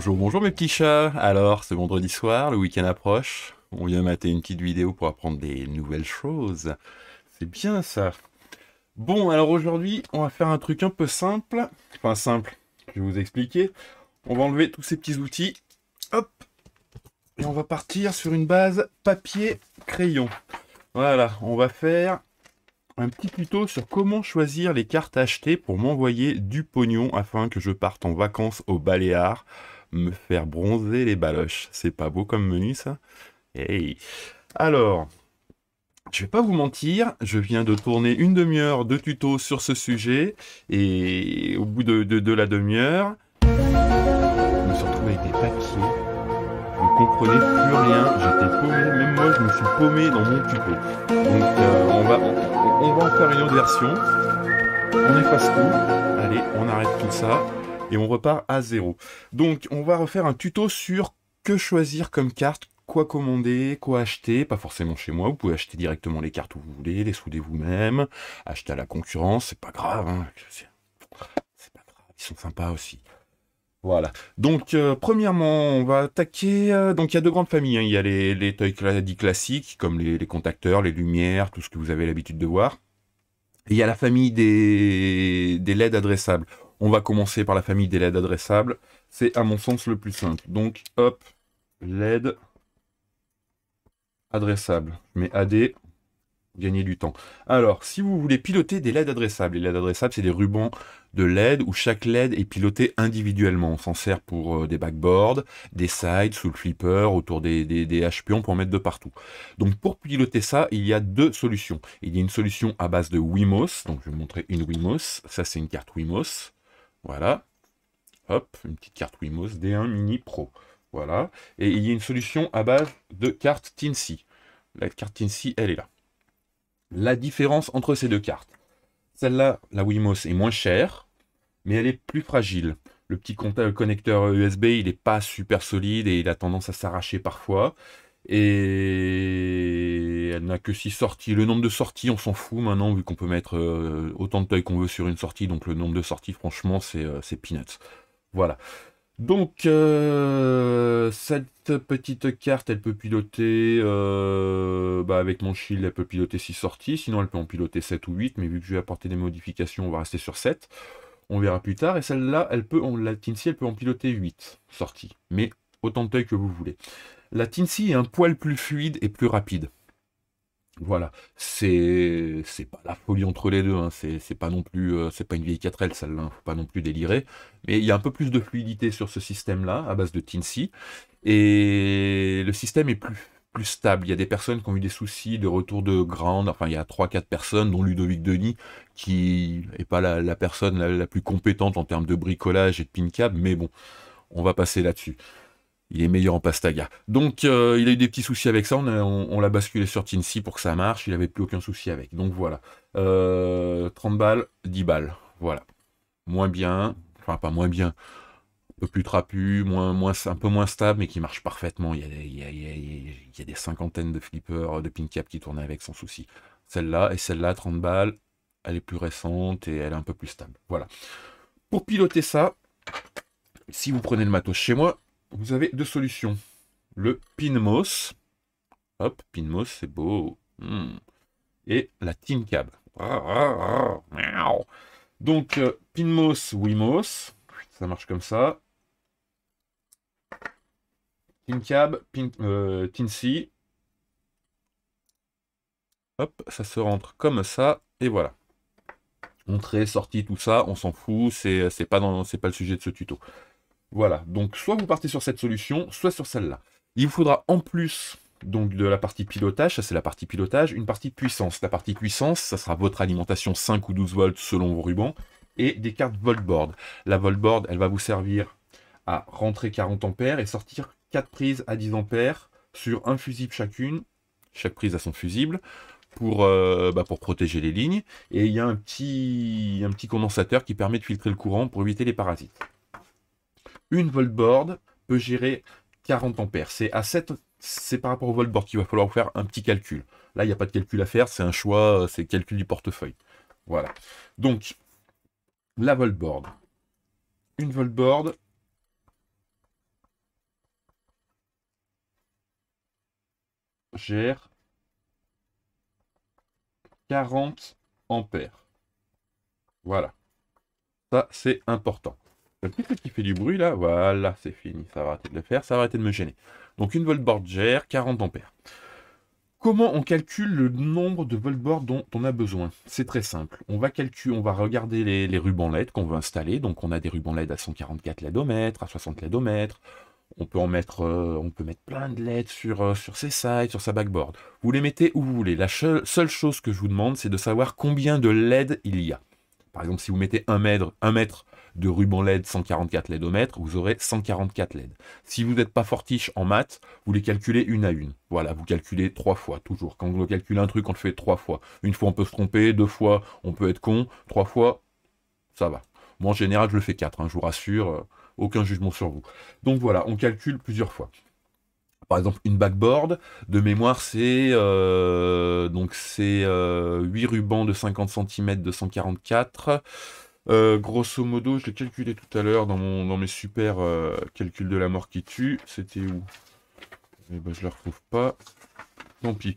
Bonjour, bonjour mes petits chats. Alors, c'est vendredi soir, le week-end approche. On vient mater une petite vidéo pour apprendre des nouvelles choses. C'est bien ça. Bon, alors aujourd'hui, on va faire un truc un peu simple. Enfin, simple, je vais vous expliquer. On va enlever tous ces petits outils. Hop Et on va partir sur une base papier-crayon. Voilà, on va faire un petit tuto sur comment choisir les cartes achetées pour m'envoyer du pognon afin que je parte en vacances au Baléares me faire bronzer les baloches. C'est pas beau comme menu, ça Hey Alors, je vais pas vous mentir, je viens de tourner une demi-heure de tuto sur ce sujet, et au bout de, la demi-heure, je me suis retrouvé avec des papiers, je ne comprenais plus rien, j'étais paumé, même moi je me suis paumé dans mon tuto. Donc euh, on, va, on va en faire une autre version, on efface tout, allez, on arrête tout ça, et on repart à zéro. Donc on va refaire un tuto sur que choisir comme carte, quoi commander, quoi acheter, pas forcément chez moi, vous pouvez acheter directement les cartes où vous voulez, les souder vous-même, acheter à la concurrence, c'est pas grave, hein. c'est pas grave, ils sont sympas aussi. Voilà. Donc, euh, premièrement, on va attaquer. Euh, donc, il y a deux grandes familles. Hein. Il y a les, les classiques, comme les, contacteurs, les lumières, tout ce que vous avez l'habitude de voir. il y a la famille des, des LED adressables. On va commencer par la famille des LED adressables. C'est à mon sens le plus simple. Donc, hop, LED adressable. Mais AD, gagner du temps. Alors, si vous voulez piloter des LED adressables, les LED adressables, c'est des rubans de LED où chaque LED est piloté individuellement. On s'en sert pour euh, des backboards, des sides, sous le flipper, autour des, des, on peut pour en mettre de partout. Donc, pour piloter ça, il y a deux solutions. Il y a une solution à base de WIMOS. Donc, je vais vous montrer une WIMOS. Ça, c'est une carte WIMOS. Voilà. Hop, une petite carte WiMOS D1 Mini Pro. Voilà. Et il y a une solution à base de carte TINCY, La carte TINCY elle est là. La différence entre ces deux cartes. Celle-là, la WiMOS est moins chère, mais elle est plus fragile. Le petit connecteur USB, e il n'est pas super solide et il a tendance à s'arracher parfois. Et elle n'a que 6 sorties. Le nombre de sorties, on s'en fout maintenant, vu qu'on peut mettre euh, autant de toys qu'on veut sur une sortie. Donc le nombre de sorties, franchement, c'est euh, peanuts. Voilà. Donc, euh, cette petite carte, elle peut piloter, bah, avec mon shield, elle peut piloter 6 sorties. Sinon, elle peut en piloter 7 ou 8. Mais vu que je vais apporter des modifications, on va rester sur 7. On verra plus tard. Et celle-là, elle peut, en, la Tinsy, elle peut en piloter 8 sorties. Mais autant de toys que vous voulez. La Tinsi est un poil plus fluide et plus rapide. Voilà, c'est pas la folie entre les deux, hein. c'est pas non plus, euh, c'est pas une vieille 4L celle-là, hein. faut pas non plus délirer, mais il y a un peu plus de fluidité sur ce système-là, à base de Tincy, et le système est plus, stable, il y a des personnes qui ont eu des soucis de retour de grande. enfin il y a 3-4 personnes, dont Ludovic Denis, qui n'est pas la, personne la, la, plus compétente en termes de bricolage et de pin-cab, mais bon, on va passer là-dessus il est meilleur en Pastaga. Donc, euh, il a eu des petits soucis avec ça. On, l'a basculé sur Tinsy pour que ça marche. Il n'avait plus aucun souci avec. Donc, voilà. 30 euh, balles, 10 balles. Voilà. Moins bien. Enfin, pas moins bien. Un peu plus trapu, moins, moins, un peu moins stable, mais qui marche parfaitement. Il y a, il des cinquantaines de flippers, de pin cap qui tournaient avec sans souci. Celle-là et celle-là, 30 balles. Elle est plus récente et elle est un peu plus stable. Voilà. Pour piloter ça, si vous prenez le matos chez moi, vous avez deux solutions. Le Pinmos. Hop, Pinmos, c'est beau. Hmm. Et la Team ah, ah, ah, Donc, euh, Pinmos, Wimos. Ça marche comme ça. Teamcab, Cab, Pin, euh, Hop, ça se rentre comme ça. Et voilà. Entrée, sortie, tout ça, on s'en fout. C'est euh, pas, pas le sujet de ce tuto. Voilà, donc soit vous partez sur cette solution, soit sur celle-là. Il vous faudra en plus donc de la partie pilotage, ça c'est la partie pilotage, une partie puissance. La partie puissance, ça sera votre alimentation 5 ou 12 volts selon vos rubans, et des cartes voltboard. La voltboard, elle va vous servir à rentrer 40 ampères et sortir 4 prises à 10 ampères sur un fusible chacune, chaque prise a son fusible, pour, euh, bah, pour protéger les lignes, et il y a un petit, un petit condensateur qui permet de filtrer le courant pour éviter les parasites une voltboard peut gérer 40 ampères. C'est à par rapport au voltboard qu'il va falloir faire un petit calcul. Là, il n'y a pas de calcul à faire, c'est un choix, euh, c'est calcul du portefeuille. Voilà. Donc, la voltboard. Une voltboard. Gère 40 ampères. Voilà. Ça, c'est important. Le petit qui fait du bruit là, voilà, c'est fini, ça va arrêter de le faire, ça va arrêter de me gêner. Donc une voltboard gère 40 ampères. Comment on calcule le nombre de voltboards dont on a besoin C'est très simple. On va calculer, on va regarder les, rubans LED qu'on veut installer. Donc on a des rubans LED à 144 LED à 60 LED On peut en mettre, euh, on peut mettre plein de LED sur, euh, sur ses sides, sur sa backboard. Vous les mettez où vous voulez. La seule chose que je vous demande, c'est de savoir combien de LED il y a. Par exemple, si vous mettez un mètre, un mètre de ruban LED 144 LED au mètre, vous aurez 144 LED. Si vous n'êtes pas fortiche en maths, vous les calculez une à une. Voilà, vous calculez trois fois, toujours. Quand on calcule un truc, on le fait trois fois. Une fois, on peut se tromper, deux fois, on peut être con, trois fois, ça va. Moi, en général, je le fais quatre, hein, je vous rassure, euh, aucun jugement sur vous. Donc voilà, on calcule plusieurs fois par exemple une backboard de mémoire c'est euh, donc c'est 8 euh, rubans de 50 cm de 144 euh, grosso modo, je l'ai calculé tout à l'heure dans, mon, dans mes super euh, calculs de la mort qui tue. C'était où eh ben, Je ne la retrouve pas. Tant pis.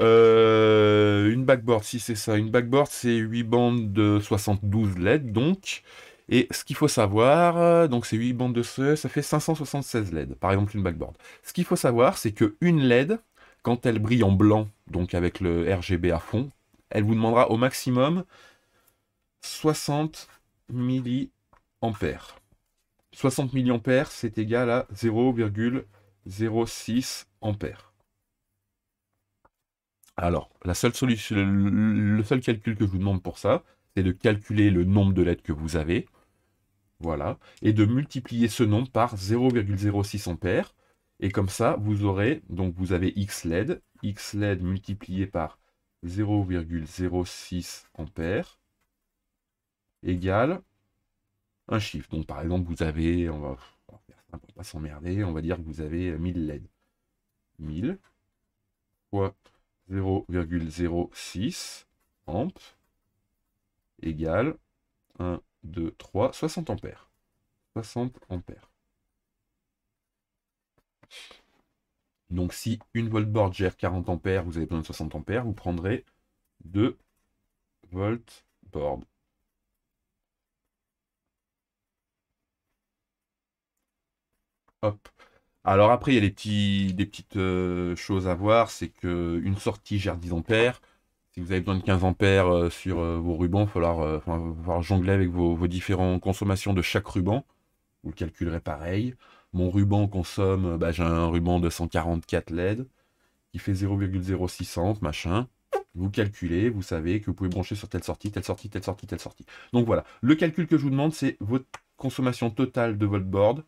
Euh, une backboard, si c'est ça. Une backboard, c'est 8 bandes de 72 LED, donc. Et ce qu'il faut savoir, donc c'est 8 bandes de ce, ça fait 576 LED, par exemple une backboard. Ce qu'il faut savoir, c'est que une LED, quand elle brille en blanc, donc avec le RGB à fond, elle vous demandera au maximum 60 milliampères. 60 milliampères, c'est égal à 0,06 ampères. Alors, la seule solution, le seul calcul que je vous demande pour ça, c'est de calculer le nombre de LED que vous avez. Voilà. Et de multiplier ce nombre par 0,06 ampères. Et comme ça, vous aurez, donc vous avez x LED, x LED multiplié par 0,06 ampères égale un chiffre. Donc par exemple, vous avez, on va, faire pour pas s'emmerder, on va dire que vous avez 1000 LED. 1000 fois 0,06 amp, égale 1, 2, 3, 60 ampères. 60 ampères. Donc si une voltboard gère 40 ampères, vous avez besoin de 60 ampères, vous prendrez 2 voltboard Alors après, il y a des petites euh, choses à voir, c'est qu'une sortie gère 10 ampères. Si vous avez besoin de 15 ampères euh, sur euh, vos rubans, il va falloir, jongler avec vos, différentes consommations de chaque ruban. Vous le calculerez pareil. Mon ruban consomme, bah, j'ai un ruban de 144 LED qui fait 0,06 machin. Vous calculez, vous savez que vous pouvez brancher sur telle sortie, telle sortie, telle sortie, telle sortie. Donc voilà, le calcul que je vous demande, c'est votre consommation totale de votre board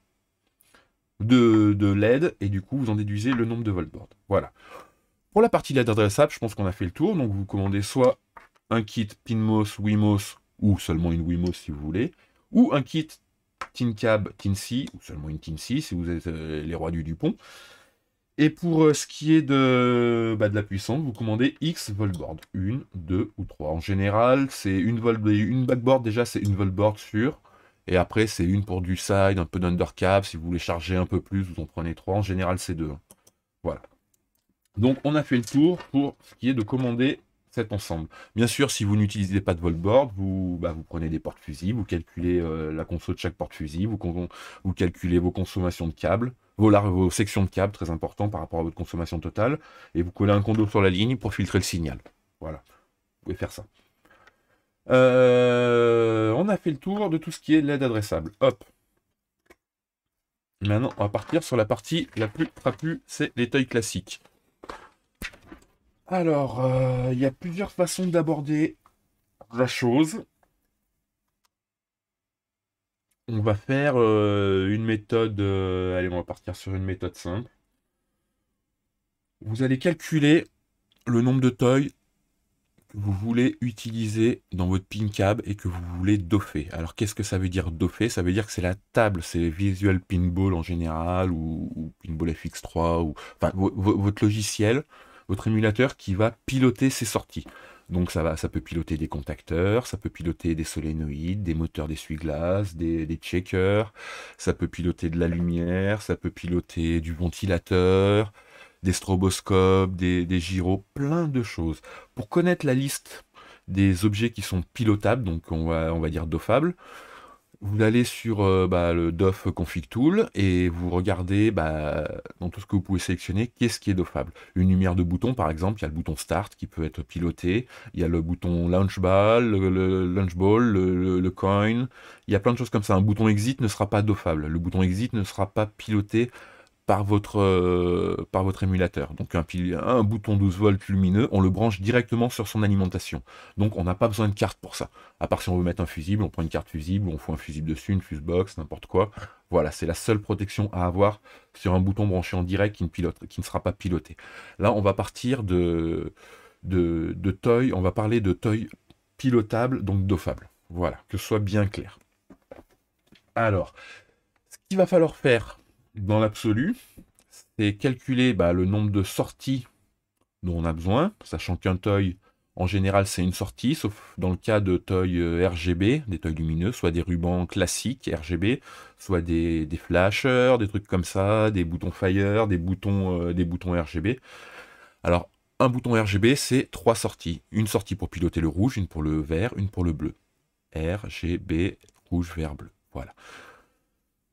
de, de, LED, et du coup, vous en déduisez le nombre de volboards. Voilà. Pour la partie LED adressable, je pense qu'on a fait le tour. Donc, vous commandez soit un kit PinMOS, WiMOS, ou seulement une WiMOS si vous voulez, ou un kit TinCab, TinSea, ou seulement une TinSea si vous êtes euh, les rois du Dupont. Et pour euh, ce qui est de, bah, de la puissance, vous commandez X voltboard, une, deux ou trois. En général, c'est une, vol une backboard déjà, c'est une volboard sur et après, c'est une pour du side, un peu d'undercap. Si vous voulez charger un peu plus, vous en prenez trois. En général, c'est deux. Voilà. Donc, on a fait le tour pour ce qui est de commander cet ensemble. Bien sûr, si vous n'utilisez pas de volboard, vous, bah, vous prenez des portes fusils vous calculez euh, la conso de chaque porte-fusil, vous, calculez vos consommations de câbles, vos, sections de câbles, très important par rapport à votre consommation totale, et vous collez un condo sur la ligne pour filtrer le signal. Voilà, vous pouvez faire ça. Euh, on a fait le tour de tout ce qui est l'aide adressable. Hop. Maintenant, on va partir sur la partie la plus trapue, c'est les TOYS classiques. Alors, euh, il y a plusieurs façons d'aborder la chose. On va faire euh, une méthode... allez, on va partir sur une méthode simple. Vous allez calculer le nombre de toys vous voulez utiliser dans votre pin-cab et que vous voulez doffer. Alors qu'est-ce que ça veut dire doffer Ça veut dire que c'est la table, c'est Visual Pinball en général ou, Pinball FX3 ou enfin votre logiciel, votre émulateur qui va piloter ses sorties. Donc ça va, ça peut piloter des contacteurs, ça peut piloter des solénoïdes, des moteurs d'essuie-glace, des, des, checkers, ça peut piloter de la lumière, ça peut piloter du ventilateur, des stroboscopes, des, des gyros, plein de choses. Pour connaître la liste des objets qui sont pilotables, donc on va, on va dire dofables, vous allez sur euh, bah, le DOF Config Tool et vous regardez bah, dans tout ce que vous pouvez sélectionner, qu'est-ce qui est dofable. Une lumière de bouton, par exemple, il y a le bouton Start qui peut être piloté, il y a le bouton Launch Ball, le, Ball, le, Coin, il y a plein de choses comme ça. Un bouton Exit ne sera pas dofable, le bouton Exit ne sera pas piloté par votre, euh, par votre émulateur. Donc un, un bouton 12 volts lumineux, on le branche directement sur son alimentation. Donc on n'a pas besoin de carte pour ça. À part si on veut mettre un fusible, on prend une carte fusible, on fout un fusible dessus, une fuse box, n'importe quoi. Voilà, c'est la seule protection à avoir sur un bouton branché en direct qui ne, pilote, qui ne sera pas piloté. Là, on va partir de, de, de toy, on va parler de toy pilotable, donc dofable. Voilà, que ce soit bien clair. Alors, ce qu'il va falloir faire dans l'absolu, c'est calculer bah, le nombre de sorties dont on a besoin, sachant qu'un toy, en général, c'est une sortie, sauf dans le cas de toys euh, RGB, des toys lumineux, soit des rubans classiques RGB, soit des, flashers, des trucs comme ça, des boutons fire, des boutons, euh, des boutons RGB. Alors, un bouton RGB, c'est trois sorties. Une sortie pour piloter le rouge, une pour le vert, une pour le bleu. RGB, rouge, vert, bleu. Voilà.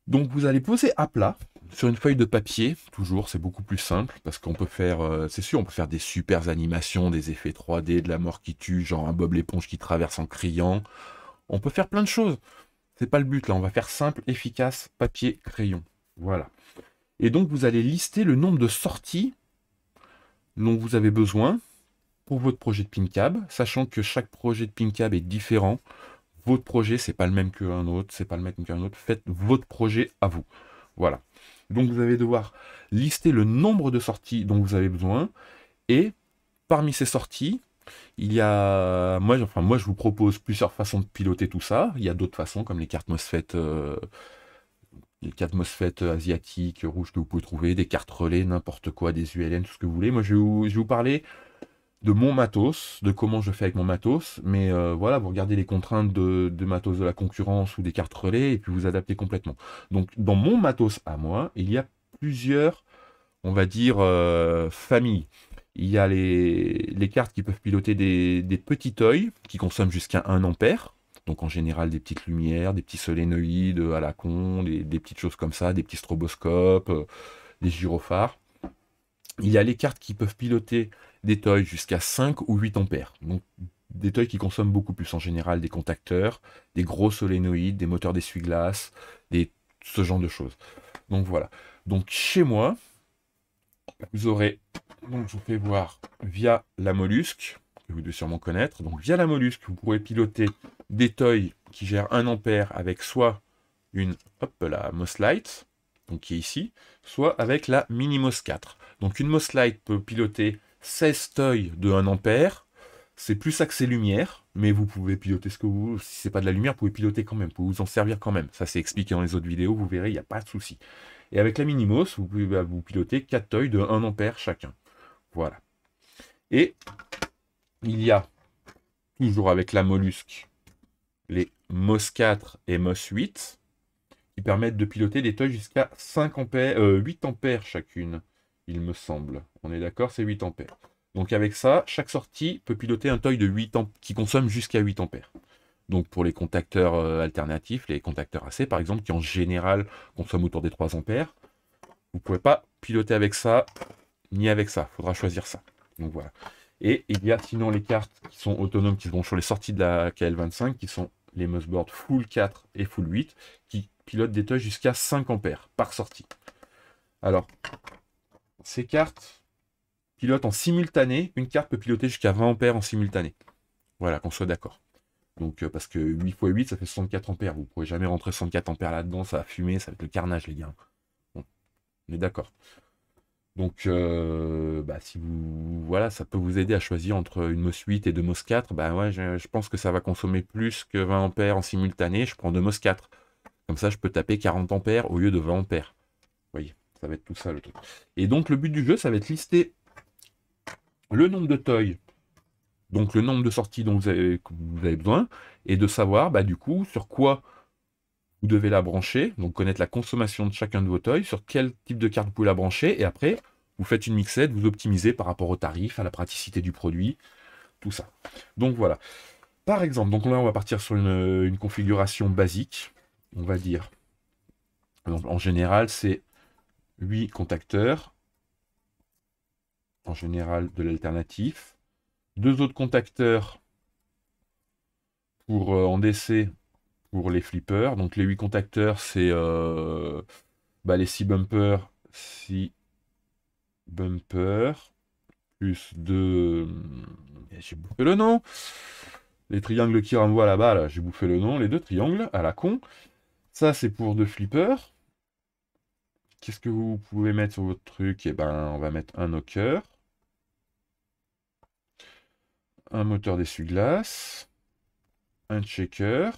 Donc vous allez poser à plat sur une feuille de papier, toujours, c'est beaucoup plus simple, parce qu'on peut faire, euh, c'est sûr, on peut faire des super animations, des effets 3D, de la mort qui tue, genre un Bob l'éponge qui traverse en criant. On peut faire plein de choses. C'est pas le but, là, on va faire simple, efficace, papier, crayon. Voilà. Et donc vous allez lister le nombre de sorties dont vous avez besoin pour votre projet de pin-cab, sachant que chaque projet de pin-cab est différent votre projet, c'est pas le même qu'un autre, c'est pas le même qu'un autre, faites votre projet à vous. Voilà. Donc vous allez devoir lister le nombre de sorties dont vous avez besoin, et parmi ces sorties, il y a, moi, enfin, moi je vous propose plusieurs façons de piloter tout ça. Il y a d'autres façons comme les cartes MOSFET, euh, les cartes MOSFET asiatiques, rouges que vous pouvez trouver, des cartes relais, n'importe quoi, des ULN, tout ce que vous voulez. Moi je vous, je vous parler de mon matos, de comment je fais avec mon matos, mais euh, voilà, vous regardez les contraintes de, matos de la concurrence ou des cartes relais, et puis vous adaptez complètement. Donc dans mon matos à moi, il y a plusieurs, on va dire, euh, familles. Il y a les, cartes qui peuvent piloter des, petits oeils qui consomment jusqu'à 1 ampère, donc en général des petites lumières, des petits solénoïdes à la con, des, petites choses comme ça, des petits stroboscopes, euh, des gyrophares. Il y a les cartes qui peuvent piloter des toys jusqu'à 5 ou 8 ampères. Donc des toys qui consomment beaucoup plus en général, des contacteurs, des gros solénoïdes, des moteurs d'essuie-glace, ce genre de choses. Donc voilà. Donc chez moi, vous aurez, donc je vous fais voir via la mollusque, que vous devez sûrement connaître. Donc via la mollusque, vous pourrez piloter des toys qui gèrent 1 ampère avec soit une, hop Mos Light, donc qui est ici, soit avec la MINIMOS 4. Donc une lite peut piloter 16 teuils de 1 ampère. C'est plus axé lumière, mais vous pouvez piloter ce que vous... Si c'est pas de la lumière, vous pouvez piloter quand même, vous pouvez vous en servir quand même. Ça, c'est expliqué dans les autres vidéos, vous verrez, il n'y a pas de souci. Et avec la Minimos, vous pouvez bah, vous piloter 4 teuils de 1 ampère chacun. Voilà. Et il y a, toujours avec la mollusque, les MOS 4 et MOS 8, qui permettent de piloter des teuils jusqu'à 5 ampères, 8 euh, ampères chacune il me semble. On est d'accord, c'est 8 ampères. Donc avec ça, chaque sortie peut piloter un toy de 8 qui consomme jusqu'à 8 ampères. Donc pour les contacteurs euh, alternatifs, les contacteurs AC par exemple, qui en général consomment autour des 3 ampères, vous ne pouvez pas piloter avec ça, ni avec ça. Il faudra choisir ça. Donc voilà. Et il y a sinon les cartes qui sont autonomes, qui vont sur les sorties de la KL25, qui sont les motherboards Full 4 et Full 8, qui pilotent des toys jusqu'à 5 ampères par sortie. Alors, ces cartes pilotent en simultané. Une carte peut piloter jusqu'à 20 ampères en simultané. Voilà, qu'on soit d'accord. Donc, euh, parce que 8 x 8, ça fait 64 ampères. Vous ne pourrez jamais rentrer 64 ampères là-dedans, ça va fumer, ça va être le carnage, les gars. Bon, on est d'accord. Donc, euh, bah, si vous, voilà, ça peut vous aider à choisir entre une MOS 8 et deux MOS 4. Bah, ouais, je, pense que ça va consommer plus que 20 ampères en simultané. Je prends deux MOS 4. Comme ça, je peux taper 40 ampères au lieu de 20 ampères. Vous voyez ça va être tout ça le truc. Et donc le but du jeu, ça va être lister le nombre de toys, donc le nombre de sorties dont vous avez, besoin, et de savoir bah, du coup sur quoi vous devez la brancher, donc connaître la consommation de chacun de vos toys, sur quel type de carte vous pouvez la brancher, et après vous faites une mixette, vous optimisez par rapport au tarif, à la praticité du produit, tout ça. Donc voilà. Par exemple, donc là on va partir sur une, configuration basique, on va dire. en général, c'est 8 contacteurs, en général de l'alternatif. Deux autres contacteurs pour, euh, en DC pour les flippers. Donc les 8 contacteurs, c'est euh, bah, les 6 bumpers, 6 bumpers, plus 2... Euh, j'ai bouffé le nom Les triangles qui renvoient là-bas, j'ai bouffé le nom, les deux triangles, à la con. Ça, c'est pour deux flippers. Qu'est-ce que vous pouvez mettre sur votre truc Eh ben, on va mettre un knocker. Un moteur d'essuie-glace. Un checker.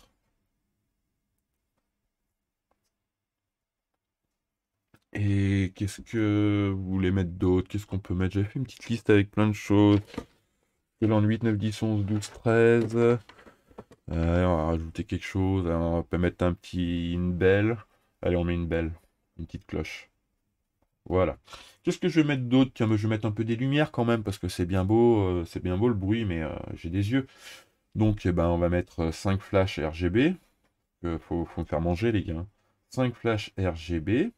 Et qu'est-ce que vous voulez mettre d'autre Qu'est-ce qu'on peut mettre J'ai fait une petite liste avec plein de choses. L'an 8, 9, 10, 11, 12, 13. Euh, on va rajouter quelque chose. On va mettre un petit, une belle. Allez, on met une belle petite cloche. Voilà. Qu'est-ce que je vais mettre d'autre Tiens, je vais mettre un peu des lumières quand même, parce que c'est bien beau, euh, c'est bien beau le bruit, mais euh, j'ai des yeux. Donc, eh ben, on va mettre 5 flash RGB. faut, me faire manger, les gars. 5 flashs RGB.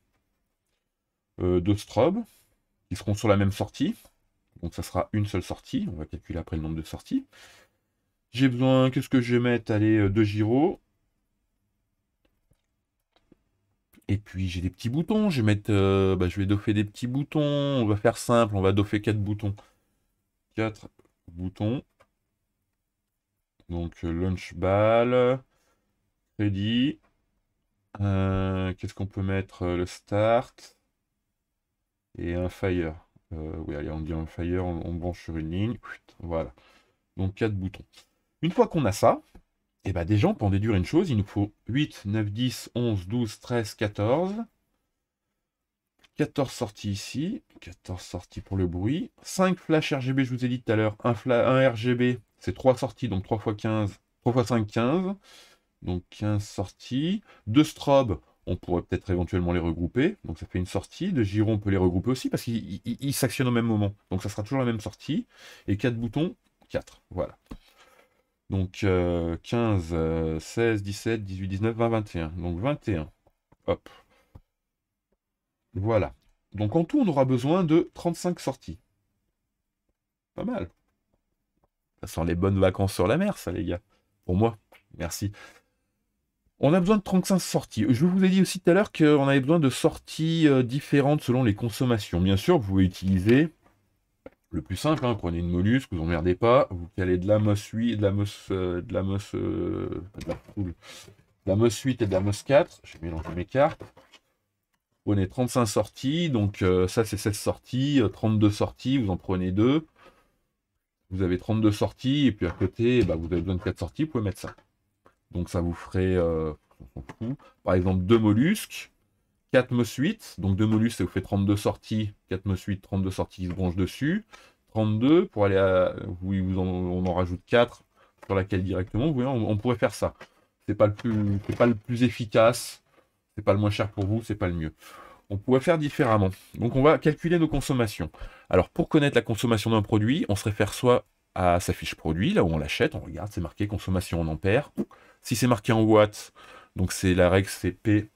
Euh, deux strobes, qui seront sur la même sortie. Donc, ça sera une seule sortie. On va calculer après le nombre de sorties. J'ai besoin, qu'est-ce que je vais mettre Allez, deux gyros. Et puis j'ai des petits boutons, je vais mettre, euh, bah, je vais doffer des petits boutons, on va faire simple, on va doffer quatre boutons. Quatre boutons. Donc euh, launch ball, crédit. Euh, qu'est-ce qu'on peut mettre Le start. Et un fire. oui, allez, on dit un fire, on, branche sur une ligne. Voilà. Donc quatre boutons. Une fois qu'on a ça, et bah déjà, pour en déduire une chose, il nous faut 8, 9, 10, 11, 12, 13, 14. 14 sorties ici, 14 sorties pour le bruit. 5 flash RGB, je vous ai dit tout à l'heure, 1, RGB, c'est 3 sorties, donc 3 x 15, 3 x 5, 15. Donc 15 sorties. 2 strobes, on pourrait peut-être éventuellement les regrouper. Donc ça fait une sortie. De Giron, on peut les regrouper aussi parce qu'ils s'actionnent au même moment. Donc ça sera toujours la même sortie. Et 4 boutons, 4. Voilà. Donc 15, 16, 17, 18, 19, 20, 21. Donc 21. Hop. Voilà. Donc en tout, on aura besoin de 35 sorties. Pas mal. Ça sent les bonnes vacances sur la mer, ça, les gars. Pour moi. Merci. On a besoin de 35 sorties. Je vous ai dit aussi tout à l'heure qu'on avait besoin de sorties euh, différentes selon les consommations. Bien sûr, vous pouvez utiliser le plus simple, hein, prenez une mollusque, vous n'emmerdez pas, vous calez de la mosse 8, de la mosse, euh, de la mosse, euh, la 8 et de la mosse 4, j'ai mélangé mes cartes. Vous prenez 35 sorties, donc euh, ça c'est 16 sorties, 32 sorties, vous en prenez 2. Vous avez 32 sorties, et puis à côté, eh ben, vous avez besoin de 4 sorties, vous pouvez mettre ça. Donc ça vous ferait, par exemple, 2 mollusques, 4 me suite, donc 2 molus, ça vous fait 32 sorties, 4 me suite, 32 sorties qui se branchent dessus, 32 pour aller à... Oui, on en rajoute 4 sur laquelle directement, vous voyez, on, pourrait faire ça. C'est pas, le plus, pas le plus efficace, c'est pas le moins cher pour vous, c'est pas le mieux. On pourrait faire différemment. Donc on va calculer nos consommations. Alors pour connaître la consommation d'un produit, on se réfère soit à sa fiche produit, là où on l'achète, on regarde, c'est marqué consommation en ampères. Si c'est marqué en watts, donc c'est la règle c'est P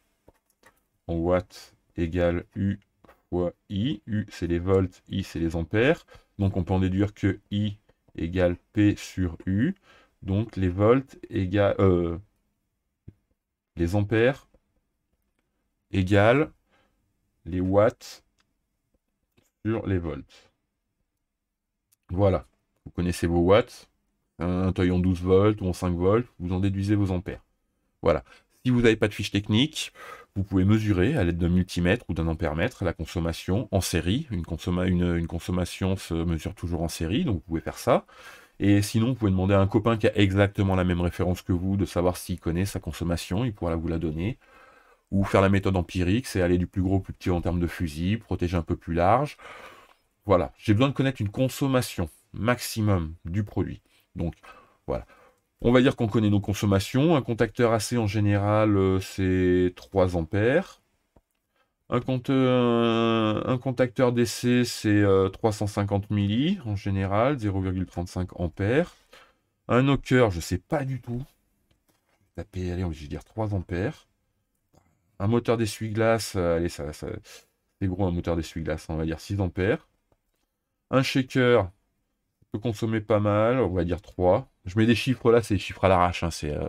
en watts égale U fois I. U, c'est les volts, I, c'est les ampères. Donc, on peut en déduire que I égale P sur U. Donc, les volts égale... Euh, les ampères égale les watts sur les volts. Voilà. Vous connaissez vos watts. Un taille en 12 volts ou en 5 volts. Vous en déduisez vos ampères. Voilà. Si vous n'avez pas de fiche technique, vous pouvez mesurer à l'aide d'un multimètre ou d'un ampèremètre la consommation en série. Une, une, une, consommation se mesure toujours en série, donc vous pouvez faire ça. Et sinon, vous pouvez demander à un copain qui a exactement la même référence que vous de savoir s'il connaît sa consommation, il pourra vous la donner. Ou faire la méthode empirique, c'est aller du plus gros au plus petit en termes de fusil, protéger un peu plus large. Voilà, j'ai besoin de connaître une consommation maximum du produit. Donc, voilà. On va dire qu'on connaît nos consommations. Un contacteur AC en général, euh, c'est 3 ampères. Un, compte, euh, un, contacteur DC, c'est 350 euh, milli en général, 0,35 ampères. Un knocker, je ne sais pas du tout. Taper, allez, on va dire 3 ampères. Un moteur d'essuie-glace, allez, ça, c'est gros un moteur d'essuie-glace, on va dire 6 ampères. Un shaker, consommer pas mal, on va dire 3. Je mets des chiffres là, c'est des chiffres à l'arrache. Hein, c'est, euh,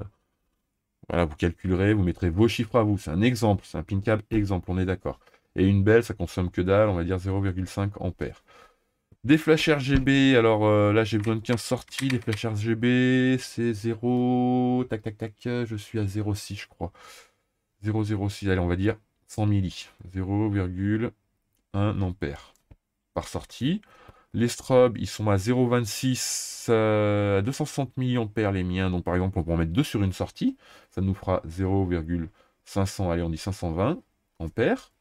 Voilà, vous calculerez, vous mettrez vos chiffres à vous. C'est un exemple, c'est un pin cab exemple, on est d'accord. Et une belle, ça consomme que dalle, on va dire 0,5 ampères. Des flashs RGB, alors euh, là j'ai besoin de 15 sorties, des flashs RGB, c'est 0, tac tac tac, je suis à 0,6 je crois. 0,06, allez on va dire 100 milli, 0,1 ampère par sortie. Les strobes, ils sont à 0,26, euh, à 260 mA les miens. Donc par exemple, on peut en mettre deux sur une sortie. Ça nous fera 0,500, allez on dit 520 ampères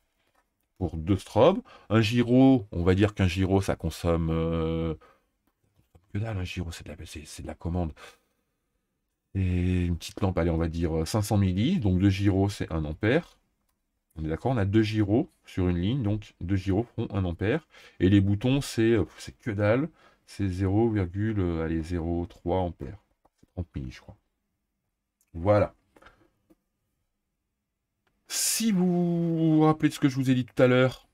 pour deux strobes. Un gyro, on va dire qu'un gyro, ça consomme... Euh, que dalle, un gyro, c'est de, la, la commande. Et une petite lampe, allez, on va dire 500 euh, milli. Donc deux gyros, c'est 1 ampère. On est d'accord, on a deux gyros sur une ligne, donc deux gyros font 1 ampère. Et les boutons, c'est euh, que dalle, c'est 0,03 euh, ampères. C'est 30 je crois. Voilà. Si vous vous rappelez de ce que je vous ai dit tout à l'heure,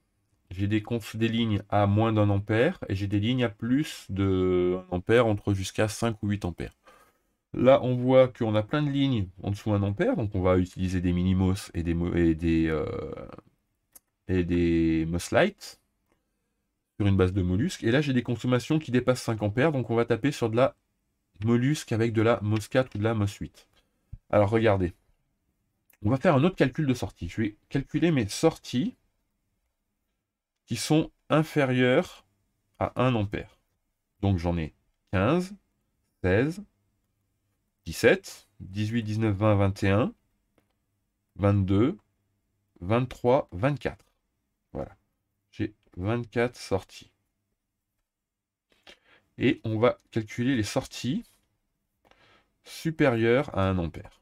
j'ai des, des, lignes à moins d'un ampère et j'ai des lignes à plus de ampère entre jusqu'à 5 ou 8 ampères. Là, on voit qu'on a plein de lignes en dessous 1 ampère, donc on va utiliser des minimos et des, et des, euh, et sur une base de mollusques. Et là, j'ai des consommations qui dépassent 5 ampères, donc on va taper sur de la mollusque avec de la MOS4 ou de la MOS8. Alors, regardez. On va faire un autre calcul de sortie. Je vais calculer mes sorties qui sont inférieures à 1 ampère. Donc, j'en ai 15, 16, 17, 18, 19, 20, 21, 22, 23, 24. Voilà. J'ai 24 sorties. Et on va calculer les sorties supérieures à 1 ampère.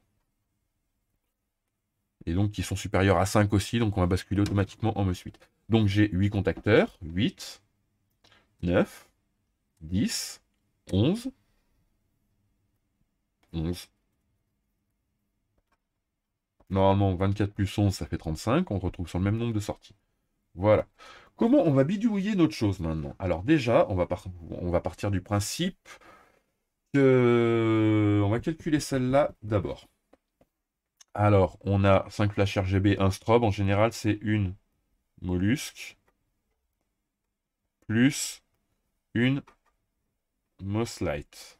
Et donc qui sont supérieures à 5 aussi, donc on va basculer automatiquement en me suite. Donc j'ai 8 contacteurs, 8, 9, 10, 11, 11. Normalement, 24 plus 11, ça fait 35. On retrouve sur le même nombre de sorties. Voilà. Comment on va bidouiller notre chose maintenant Alors déjà, on va, partir du principe que... On va calculer celle-là d'abord. Alors, on a 5 flash RGB, 1 strobe. En général, c'est une mollusque plus une moslite.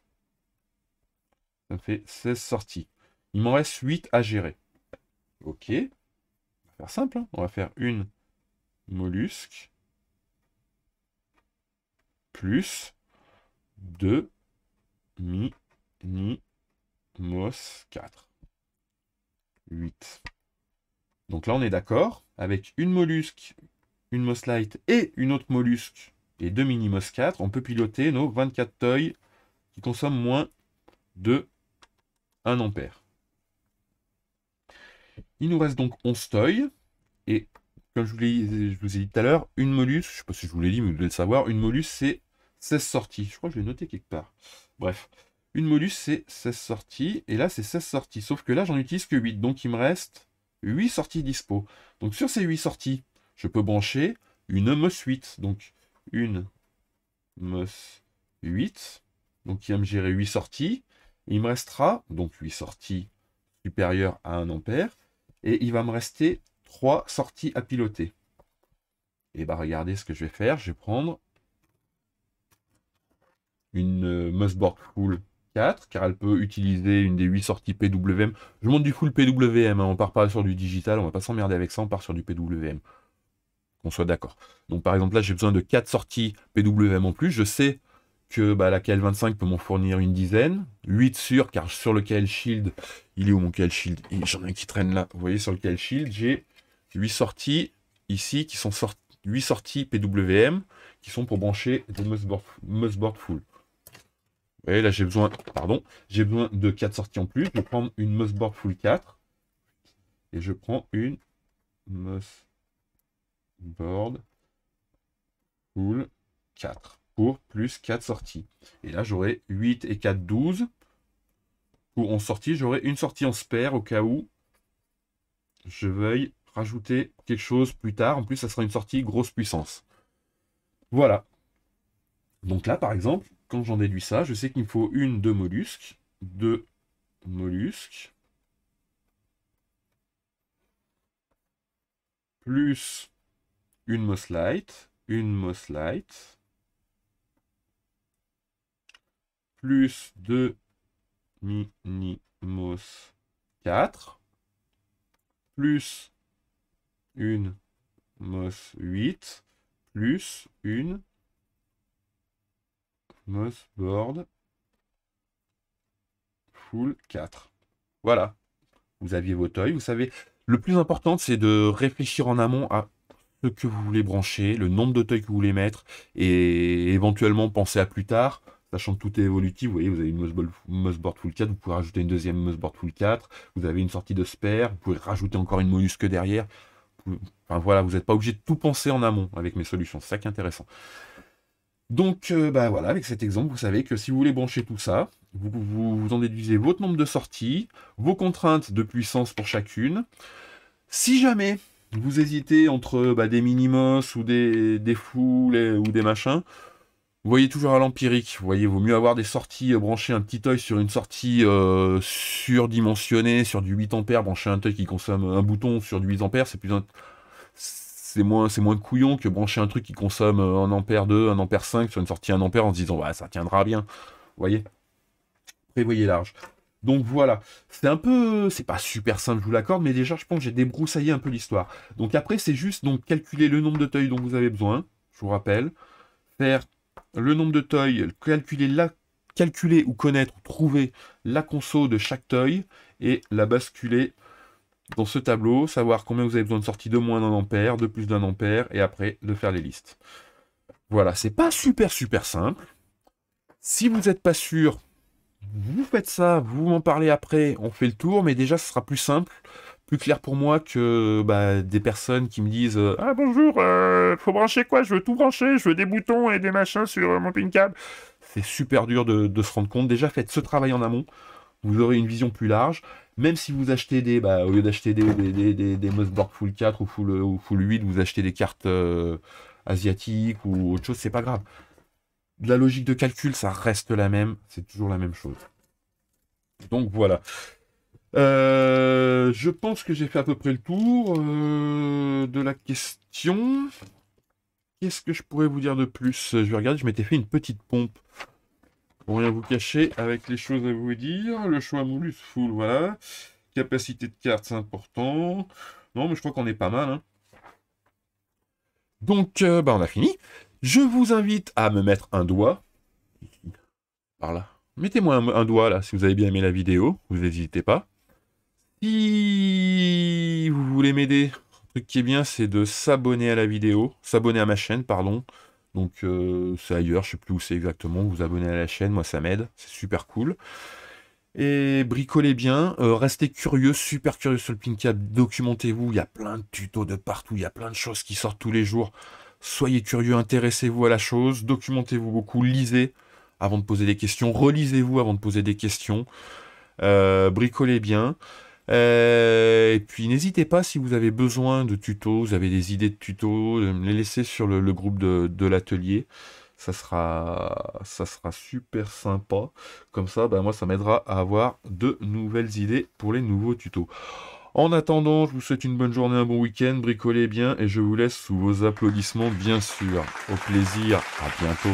Ça me fait 16 sorties. Il m'en reste 8 à gérer. Ok. On va faire simple. Hein. On va faire une mollusque plus 2 mini ni mos 4. 8. Donc là, on est d'accord avec une mollusque, une light et une autre mollusque et deux mini mos 4. On peut piloter nos 24 toys qui consomment moins de 1 ampère. Il nous reste donc 11 toy et comme je vous, je ai dit tout à l'heure, une molus, je ne sais pas si je vous l'ai dit, mais vous devez le savoir, une molus c'est 16 sorties. Je crois que je l'ai noté quelque part. Bref, une molus c'est 16 sorties, et là c'est 16 sorties, sauf que là j'en utilise que 8, donc il me reste 8 sorties dispo. Donc sur ces 8 sorties, je peux brancher une MOS 8, donc une MOS 8, donc il va me gérer 8 sorties, il me restera donc 8 sorties supérieures à 1 ampère et il va me rester 3 sorties à piloter. Et eh bah ben, regardez ce que je vais faire, je vais prendre une mustboard Cool 4 car elle peut utiliser une des 8 sorties PWM. Je monte du full PWM, hein. on part pas sur du digital, on va pas s'emmerder avec ça, on part sur du PWM. Qu'on soit d'accord. Donc par exemple là j'ai besoin de 4 sorties PWM en plus, je sais que bah, la KL25 peut m'en fournir une dizaine. 8 sur, car sur le KL Shield, il est où mon KL Shield J'en ai un qui traîne là. Vous voyez, sur le KL Shield, j'ai 8 sorties ici qui sont sorties. 8 sorties PWM qui sont pour brancher des mustboard, Board full. Vous voyez, là j'ai besoin, pardon, j'ai besoin de 4 sorties en plus. Je vais prendre une mustboard full 4 et je prends une mustboard full 4 plus 4 sorties. Et là, j'aurai 8 et 4, 12. Pour en sortie j'aurai une sortie en spare au cas où je veuille rajouter quelque chose plus tard. En plus, ça sera une sortie grosse puissance. Voilà. Donc là, par exemple, quand j'en déduis ça, je sais qu'il me faut une de mollusques, deux mollusques, plus une light, une light, plus 2 minimos 4 plus 1 mos 8 plus 1 mos board full 4. Voilà. Vous aviez vos toys, vous savez. Le plus important, c'est de réfléchir en amont à ce que vous voulez brancher, le nombre de toys que vous voulez mettre, et éventuellement penser à plus tard. Sachant que tout est évolutif, vous voyez, vous avez une must-board Full 4, vous pouvez rajouter une deuxième must-board Full 4, vous avez une sortie de spare, vous pouvez rajouter encore une mollusque derrière. Enfin voilà, vous n'êtes pas obligé de tout penser en amont avec mes solutions, c'est ça qui est intéressant. Donc euh, bah voilà, avec cet exemple, vous savez que si vous voulez brancher tout ça, vous, vous, en déduisez votre nombre de sorties, vos contraintes de puissance pour chacune. Si jamais vous hésitez entre bah, des minimos ou des, des foules ou des machins, vous voyez toujours à l'empirique, vous voyez, vaut mieux avoir des sorties, euh, brancher un petit oeil sur une sortie euh, surdimensionnée, sur du 8 ampères, brancher un œil qui consomme un bouton sur du 8 ampères, c'est plus un... c'est moins, c'est moins couillon que brancher un truc qui consomme 1 euh, ampère 2, 1 ampère 5 sur une sortie 1 ampère en se disant, bah, ça tiendra bien. Vous voyez Prévoyez large. Donc voilà, c'est un peu, c'est pas super simple, je vous l'accorde, mais déjà je pense que j'ai débroussaillé un peu l'histoire. Donc après c'est juste donc calculer le nombre de teuils dont vous avez besoin, je vous rappelle, faire le nombre de toys, calculer, calculer ou connaître ou trouver la conso de chaque toy et la basculer dans ce tableau, savoir combien vous avez besoin de sorties de moins d'un ampère, de plus d'un ampère, et après de faire les listes. Voilà, c'est pas super super simple. Si vous n'êtes pas sûr, vous faites ça, vous m'en parlez après, on fait le tour, mais déjà ce sera plus simple plus clair pour moi que bah, des personnes qui me disent euh, Ah bonjour, euh, faut brancher quoi Je veux tout brancher, je veux des boutons et des machins sur euh, mon pin C'est super dur de, se rendre compte. Déjà, faites ce travail en amont. Vous aurez une vision plus large. Même si vous achetez des, bah, au lieu d'acheter des, des, des, des, Full 4 ou Full, ou Full 8, vous achetez des cartes asiatiques ou autre chose, c'est pas grave. la logique de calcul, ça reste la même. C'est toujours la même chose. Donc voilà. Euh, je pense que j'ai fait à peu près le tour euh, de la question. Qu'est-ce que je pourrais vous dire de plus Je vais regarder, je m'étais fait une petite pompe. Pour rien vous cacher, avec les choses à vous dire. Le choix moulus full, voilà. Capacité de carte, c'est important. Non, mais je crois qu'on est pas mal. Hein. Donc, euh, bah, on a fini. Je vous invite à me mettre un doigt. Par là. Mettez-moi un, un doigt là si vous avez bien aimé la vidéo. Vous n'hésitez pas. Si vous voulez m'aider, un truc qui est bien, c'est de s'abonner à la vidéo, s'abonner à ma chaîne, pardon. Donc euh, c'est ailleurs, je sais plus où c'est exactement, vous, abonnez à la chaîne, moi ça m'aide, c'est super cool. Et bricolez bien, euh, restez curieux, super curieux sur le PinCap, documentez-vous, il y a plein de tutos de partout, il y a plein de choses qui sortent tous les jours. Soyez curieux, intéressez-vous à la chose, documentez-vous beaucoup, lisez avant de poser des questions, relisez-vous avant de poser des questions, euh, bricolez bien. Euh, et puis n'hésitez pas si vous avez besoin de tutos, vous avez des idées de tutos, de les laisser sur le, groupe de, de l'atelier. Ça sera, ça sera super sympa. Comme ça, ben moi, ça m'aidera à avoir de nouvelles idées pour les nouveaux tutos. En attendant, je vous souhaite une bonne journée, un bon week-end, bricolez bien et je vous laisse sous vos applaudissements, bien sûr. Au plaisir, à bientôt.